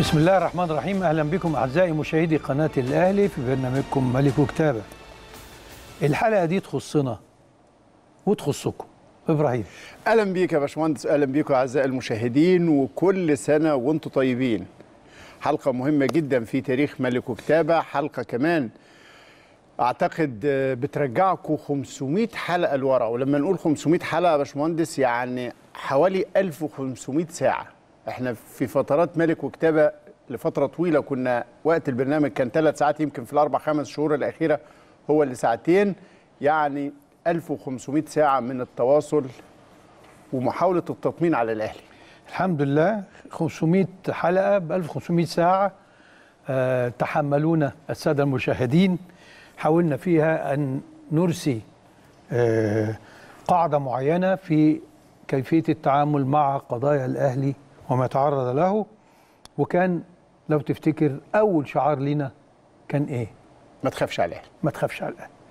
بسم الله الرحمن الرحيم اهلا بكم اعزائي مشاهدي قناه الاهلي في برنامجكم ملك وكتابه. الحلقه دي تخصنا وتخصكم. ابراهيم اهلا بيك يا باشمهندس اهلا بيكم اعزائي المشاهدين وكل سنه وانتم طيبين. حلقه مهمه جدا في تاريخ ملك وكتابه، حلقه كمان اعتقد بترجعكم 500 حلقه لورا ولما نقول 500 حلقه يا باشمهندس يعني حوالي 1500 ساعه. احنا في فترات ملك وكتابه لفتره طويله كنا وقت البرنامج كان ثلاث ساعات يمكن في الاربع خمس شهور الاخيره هو اللي ساعتين يعني 1500 ساعه من التواصل ومحاوله التطمين على الاهلي الحمد لله 500 حلقه ب 1500 ساعه أه تحملونا الساده المشاهدين حاولنا فيها ان نرسي أه قاعده معينه في كيفيه التعامل مع قضايا الاهلي وما تعرض له وكان لو تفتكر أول شعار لينا كان إيه؟ ما تخافش على الأهلي ما تخافش عليه